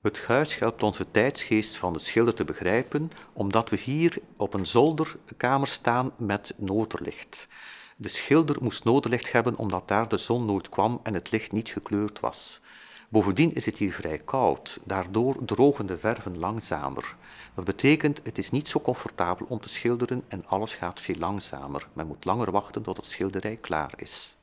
Het huis helpt onze tijdsgeest van de schilder te begrijpen, omdat we hier op een zolderkamer staan met noorderlicht. De schilder moest noorderlicht hebben omdat daar de zon nooit kwam en het licht niet gekleurd was. Bovendien is het hier vrij koud, daardoor drogen de verven langzamer. Dat betekent, het is niet zo comfortabel om te schilderen en alles gaat veel langzamer. Men moet langer wachten tot het schilderij klaar is.